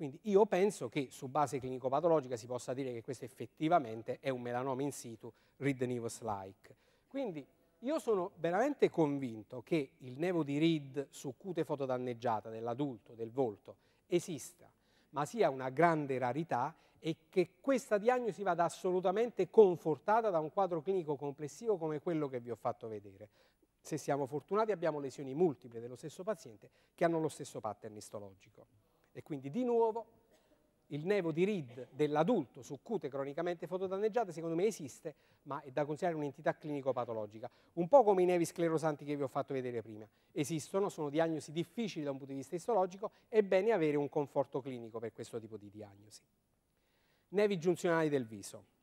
Quindi io penso che su base clinico-patologica si possa dire che questo effettivamente è un melanoma in situ RID nevos like Quindi io sono veramente convinto che il nevo di RID su cute fotodanneggiata dell'adulto, del volto, esista, ma sia una grande rarità e che questa diagnosi vada assolutamente confortata da un quadro clinico complessivo come quello che vi ho fatto vedere. Se siamo fortunati abbiamo lesioni multiple dello stesso paziente che hanno lo stesso pattern istologico. E quindi di nuovo il nevo di Reed dell'adulto su cute cronicamente fotodanneggiate secondo me esiste, ma è da considerare un'entità clinico-patologica, un po' come i nevi sclerosanti che vi ho fatto vedere prima. Esistono, sono diagnosi difficili da un punto di vista istologico, è bene avere un conforto clinico per questo tipo di diagnosi. Nevi giunzionali del viso.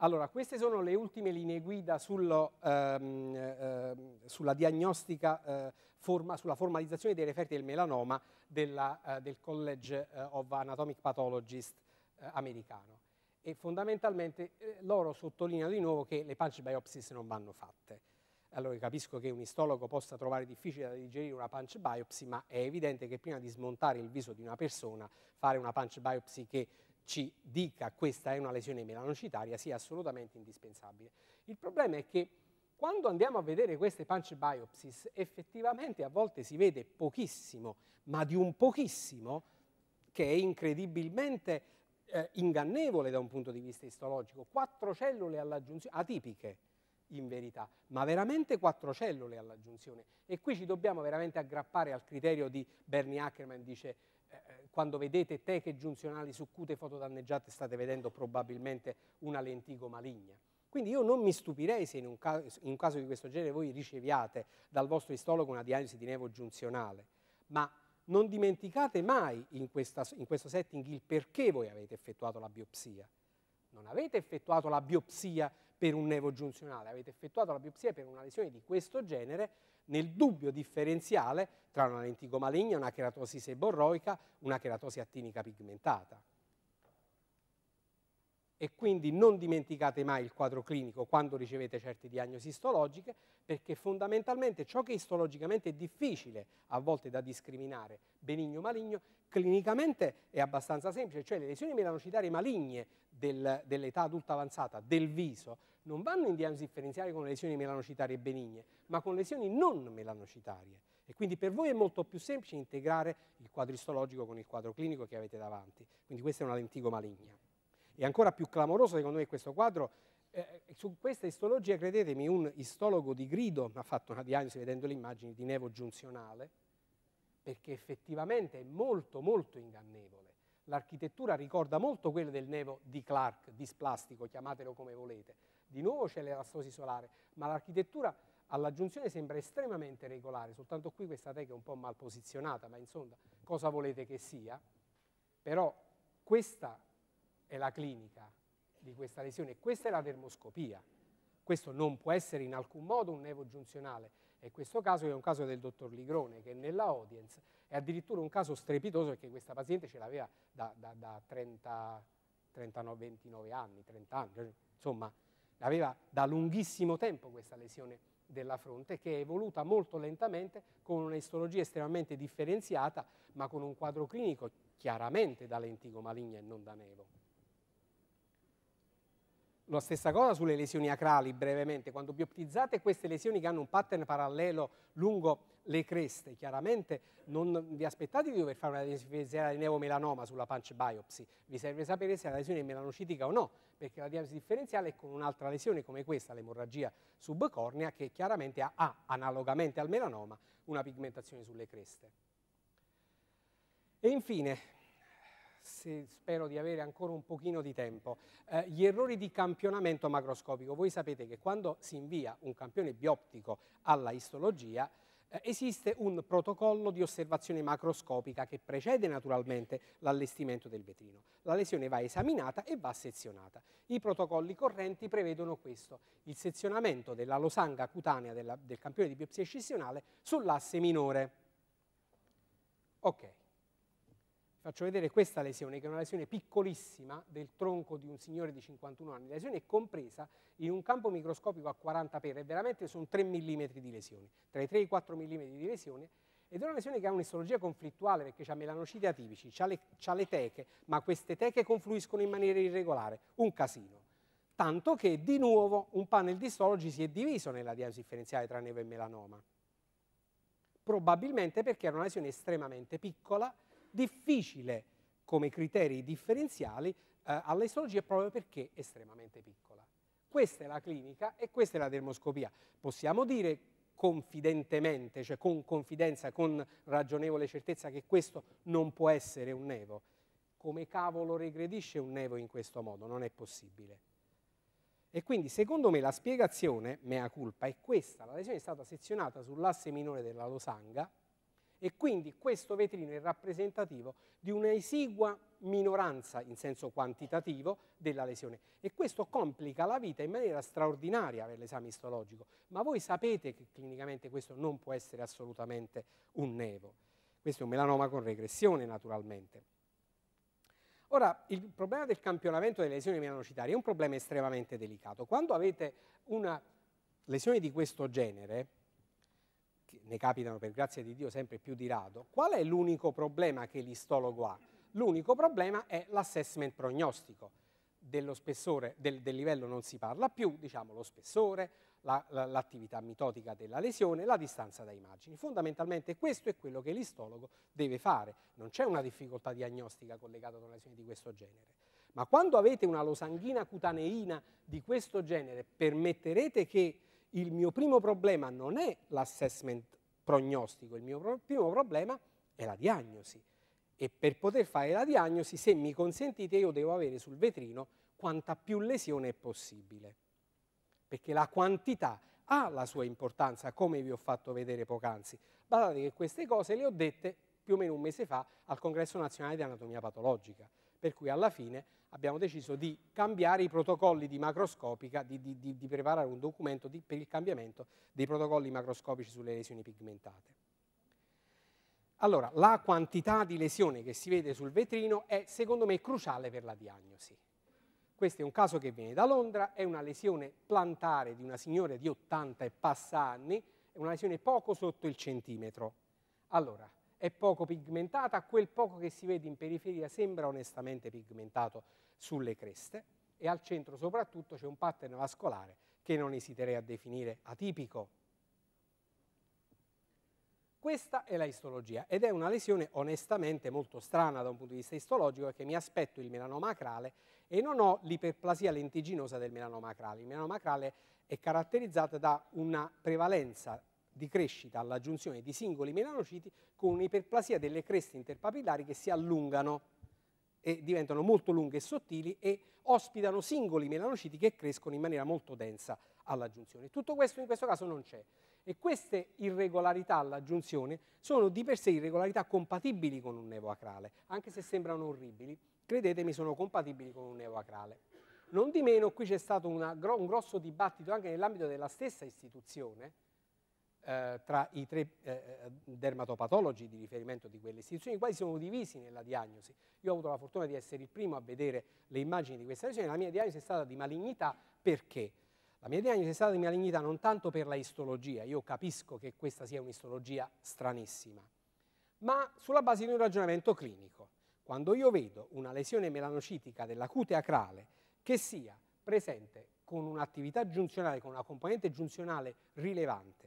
Allora, queste sono le ultime linee guida sullo, ehm, ehm, sulla diagnostica, eh, forma, sulla formalizzazione dei referti del melanoma della, eh, del College eh, of Anatomic Pathologists eh, americano. E fondamentalmente eh, loro sottolineano di nuovo che le punch biopsies non vanno fatte. Allora capisco che un istologo possa trovare difficile da digerire una punch biopsy, ma è evidente che prima di smontare il viso di una persona, fare una punch biopsy che ci dica questa è una lesione melanocitaria sia assolutamente indispensabile. Il problema è che quando andiamo a vedere queste punch biopsies, effettivamente a volte si vede pochissimo, ma di un pochissimo che è incredibilmente eh, ingannevole da un punto di vista istologico. Quattro cellule all'aggiunzione, atipiche in verità, ma veramente quattro cellule all'aggiunzione. E qui ci dobbiamo veramente aggrappare al criterio di Bernie Ackerman, dice eh, eh, quando vedete teche giunzionali su cute fotodanneggiate state vedendo probabilmente una lentigo maligna. Quindi io non mi stupirei se in un, caso, in un caso di questo genere voi riceviate dal vostro istologo una diagnosi di nevo giunzionale, ma non dimenticate mai in, questa, in questo setting il perché voi avete effettuato la biopsia. Non avete effettuato la biopsia per un nevo giunzionale, avete effettuato la biopsia per una lesione di questo genere nel dubbio differenziale tra una lentigo maligna, una cheratosi seborroica, una cheratosi attinica pigmentata. E quindi non dimenticate mai il quadro clinico quando ricevete certe diagnosi istologiche, perché fondamentalmente ciò che istologicamente è difficile a volte da discriminare, benigno o maligno, clinicamente è abbastanza semplice, cioè le lesioni melanocitarie maligne del, dell'età adulta avanzata del viso non vanno in diagnosi differenziale con lesioni melanocitarie benigne, ma con lesioni non melanocitarie. E quindi per voi è molto più semplice integrare il quadro istologico con il quadro clinico che avete davanti. Quindi questa è una lentigo maligna. E ancora più clamoroso secondo me questo quadro, eh, su questa istologia credetemi un istologo di grido mi ha fatto una diagnosi vedendo le immagini di nevo giunzionale, perché effettivamente è molto molto ingannevole l'architettura ricorda molto quella del nevo di Clark, displastico, chiamatelo come volete, di nuovo c'è l'elastosi solare, ma l'architettura all'aggiunzione sembra estremamente regolare, soltanto qui questa teca è un po' mal posizionata, ma insomma, cosa volete che sia? Però questa è la clinica di questa lesione, questa è la dermoscopia. Questo non può essere in alcun modo un nevo giunzionale e questo caso è un caso del dottor Ligrone che nella audience è addirittura un caso strepitoso perché questa paziente ce l'aveva da, da, da 30, 39, 29 anni, 30 anni, insomma aveva da lunghissimo tempo questa lesione della fronte che è evoluta molto lentamente con un'istologia estremamente differenziata ma con un quadro clinico chiaramente da lentigo maligna e non da nevo. La stessa cosa sulle lesioni acrali brevemente, quando bioptizzate queste lesioni che hanno un pattern parallelo lungo le creste. Chiaramente non vi aspettate di dover fare una diagnosi di neomelanoma sulla punch biopsy, vi serve sapere se la lesione è melanocitica o no, perché la diagnosi differenziale è con un'altra lesione come questa, l'emorragia subcornea, che chiaramente ha, ha, analogamente al melanoma, una pigmentazione sulle creste. E infine, se spero di avere ancora un pochino di tempo, eh, gli errori di campionamento macroscopico. Voi sapete che quando si invia un campione bioptico alla istologia, eh, esiste un protocollo di osservazione macroscopica che precede naturalmente l'allestimento del vetrino. La lesione va esaminata e va sezionata. I protocolli correnti prevedono questo, il sezionamento della losanga cutanea della, del campione di biopsia scissionale sull'asse minore. Okay faccio vedere questa lesione, che è una lesione piccolissima del tronco di un signore di 51 anni. La lesione è compresa in un campo microscopico a 40 per, e veramente sono 3 mm di lesione, tra i 3 e i 4 mm di lesione, ed è una lesione che ha un'istologia conflittuale perché ha melanociti atipici, ha le, le, teche, ma queste teche confluiscono in maniera irregolare, un casino. Tanto che di nuovo un panel di istologi si è diviso nella diagnosi differenziale tra neve e melanoma. Probabilmente perché era una lesione estremamente piccola difficile come criteri differenziali eh, all'istologia proprio perché estremamente piccola. Questa è la clinica e questa è la dermoscopia. Possiamo dire confidentemente, cioè con confidenza, con ragionevole certezza che questo non può essere un nevo. Come cavolo regredisce un nevo in questo modo? Non è possibile. E quindi secondo me la spiegazione, mea culpa, è questa. La lesione è stata sezionata sull'asse minore della losanga, e quindi questo vetrino è rappresentativo di una esigua minoranza in senso quantitativo della lesione e questo complica la vita in maniera straordinaria per l'esame istologico, ma voi sapete che clinicamente questo non può essere assolutamente un nevo. Questo è un melanoma con regressione naturalmente. Ora, il problema del campionamento delle lesioni melanocitarie è un problema estremamente delicato. Quando avete una lesione di questo genere, ne capitano per grazia di Dio sempre più di rado, qual è l'unico problema che l'istologo ha? L'unico problema è l'assessment prognostico. Dello spessore, del, del, livello non si parla più, diciamo lo spessore, l'attività la, la, mitotica della lesione, la distanza dai margini. Fondamentalmente questo è quello che l'istologo deve fare. Non c'è una difficoltà diagnostica collegata ad una lesione di questo genere. Ma quando avete una losanghina cutaneina di questo genere, permetterete che il mio primo problema non è l'assessment prognostico, il mio pro primo problema è la diagnosi. E per poter fare la diagnosi, se mi consentite, io devo avere sul vetrino quanta più lesione è possibile. Perché la quantità ha la sua importanza, come vi ho fatto vedere poc'anzi. Guardate che queste cose le ho dette più o meno un mese fa al Congresso Nazionale di Anatomia Patologica, per cui alla fine abbiamo deciso di cambiare i protocolli di macroscopica, di, di, di, di preparare un documento per il cambiamento dei protocolli macroscopici sulle lesioni pigmentate. Allora, la quantità di lesione che si vede sul vetrino è, secondo me, cruciale per la diagnosi. Questo è un caso che viene da Londra, è una lesione plantare di una signora di 80 e passa anni, è una lesione poco sotto il centimetro. Allora, è poco pigmentata, quel poco che si vede in periferia sembra onestamente pigmentato, sulle creste e al centro soprattutto c'è un pattern vascolare che non esiterei a definire atipico. Questa è la istologia ed è una lesione onestamente molto strana da un punto di vista istologico perché mi aspetto il melanoma acrale e non ho l'iperplasia lentiginosa del melanoma acrale. Il melanoma acrale è caratterizzato da una prevalenza di crescita all'aggiunzione di singoli melanociti con un'iperplasia delle creste interpapillari che si allungano e diventano molto lunghe e sottili e ospitano singoli melanociti che crescono in maniera molto densa alla giunzione. Tutto questo in questo caso non c'è e queste irregolarità alla giunzione sono di per sé irregolarità compatibili con un nevo acrale, anche se sembrano orribili, credetemi sono compatibili con un nevo acrale. Non di meno qui c'è stato una, un grosso dibattito anche nell'ambito della stessa istituzione, eh, tra i tre eh, eh, dermatopatologi di riferimento di quelle istituzioni, quali sono divisi nella diagnosi. Io ho avuto la fortuna di essere il primo a vedere le immagini di questa lesione, la mia diagnosi è stata di malignità perché? La mia diagnosi è stata di malignità non tanto per la istologia, io capisco che questa sia un'istologia stranissima, ma sulla base di un ragionamento clinico. Quando io vedo una lesione melanocitica della cute acrale che sia presente con un'attività giunzionale, con una componente giunzionale rilevante,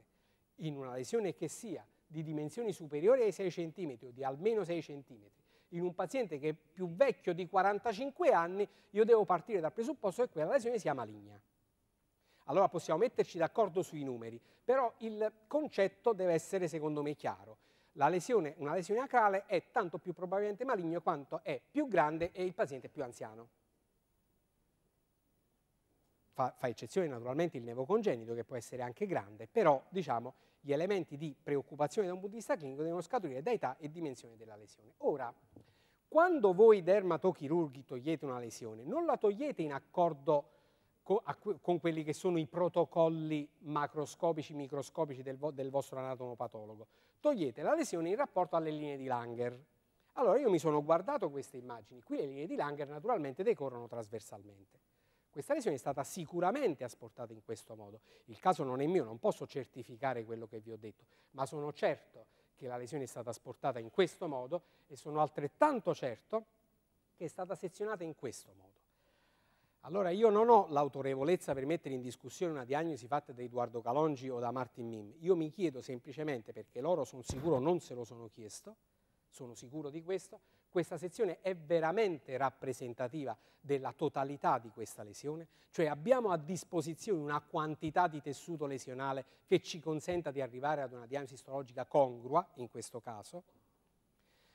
in una lesione che sia di dimensioni superiori ai 6 cm o di almeno 6 cm, in un paziente che è più vecchio di 45 anni, io devo partire dal presupposto che quella lesione sia maligna. Allora possiamo metterci d'accordo sui numeri, però il concetto deve essere secondo me chiaro. Lesione, una lesione acrale è tanto più probabilmente maligno quanto è più grande e il paziente è più anziano. Fa, fa, eccezione naturalmente il nevo congenito che può essere anche grande, però diciamo gli elementi di preoccupazione da un punto di vista clinico devono scaturire da età e dimensione della lesione. Ora, quando voi dermatochirurghi togliete una lesione, non la togliete in accordo con quelli che sono i protocolli macroscopici, microscopici del, vo del vostro anatomopatologo. Togliete la lesione in rapporto alle linee di Langer. Allora io mi sono guardato queste immagini, qui le linee di Langer naturalmente decorrono trasversalmente. Questa lesione è stata sicuramente asportata in questo modo. Il caso non è mio, non posso certificare quello che vi ho detto, ma sono certo che la lesione è stata asportata in questo modo e sono altrettanto certo che è stata sezionata in questo modo. Allora io non ho l'autorevolezza per mettere in discussione una diagnosi fatta da Edoardo Calongi o da Martin Mim. Io mi chiedo semplicemente, perché loro sono sicuro non se lo sono chiesto, sono sicuro di questo, questa sezione è veramente rappresentativa della totalità di questa lesione, cioè abbiamo a disposizione una quantità di tessuto lesionale che ci consenta di arrivare ad una diagnosi istologica congrua, in questo caso,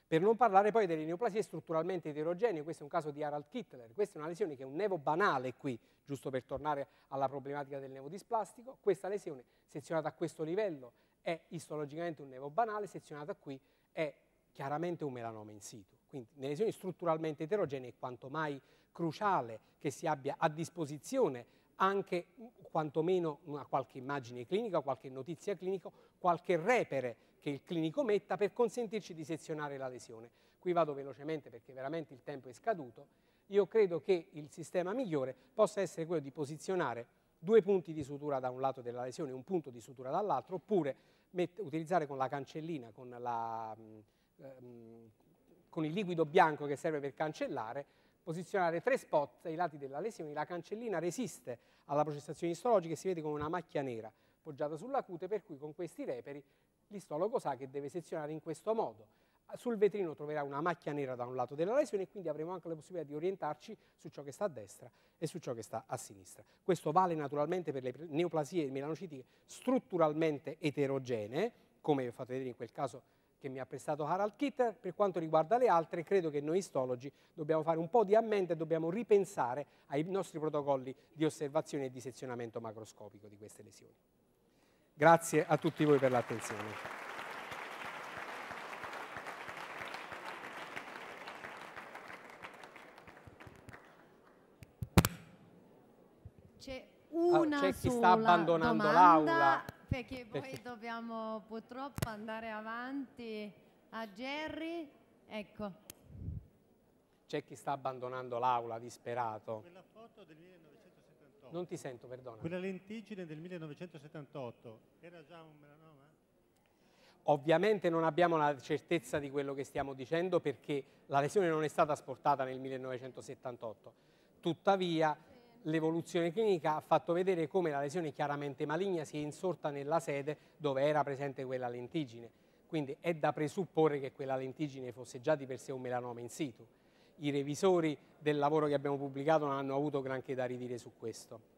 per non parlare poi delle neoplasie strutturalmente eterogenee, questo è un caso di Harald Kittler, questa è una lesione che è un nevo banale qui, giusto per tornare alla problematica del nevo displastico, questa lesione sezionata a questo livello è istologicamente un nevo banale, sezionata qui è chiaramente un melanoma in situ. Quindi nelle lesioni strutturalmente eterogenee è quanto mai cruciale che si abbia a disposizione anche mm, quantomeno una qualche immagine clinica, qualche notizia clinica, qualche repere che il clinico metta per consentirci di sezionare la lesione. Qui vado velocemente perché veramente il tempo è scaduto. Io credo che il sistema migliore possa essere quello di posizionare due punti di sutura da un lato della lesione e un punto di sutura dall'altro, oppure utilizzare con la cancellina, con la, mh, mm, ehm, con il liquido bianco che serve per cancellare, posizionare tre spot ai lati della lesione, la cancellina resiste alla processazione istologica e si vede come una macchia nera poggiata sulla cute, per cui con questi reperi l'istologo sa che deve sezionare in questo modo. Sul vetrino troverà una macchia nera da un lato della lesione e quindi avremo anche la possibilità di orientarci su ciò che sta a destra e su ciò che sta a sinistra. Questo vale naturalmente per le neoplasie melanocitiche strutturalmente eterogenee, come vi ho fatto vedere in quel caso che mi ha prestato Harald Kitter. Per quanto riguarda le altre, credo che noi istologi dobbiamo fare un po' di ammenda e dobbiamo ripensare ai nostri protocolli di osservazione e di sezionamento macroscopico di queste lesioni. Grazie a tutti voi per l'attenzione. C'è ah, chi sta abbandonando l'aula perché poi dobbiamo purtroppo andare avanti a Gerry. Ecco. C'è chi sta abbandonando l'aula disperato. Quella foto del 1978. Non ti sento, perdona. Quella lentigine del 1978 era già un melanoma? Ovviamente non abbiamo la certezza di quello che stiamo dicendo perché la lesione non è stata asportata nel 1978. Tuttavia L'evoluzione clinica ha fatto vedere come la lesione chiaramente maligna si è insorta nella sede dove era presente quella lentigine, quindi è da presupporre che quella lentigine fosse già di per sé un melanoma in situ. I revisori del lavoro che abbiamo pubblicato non hanno avuto granché da ridire su questo.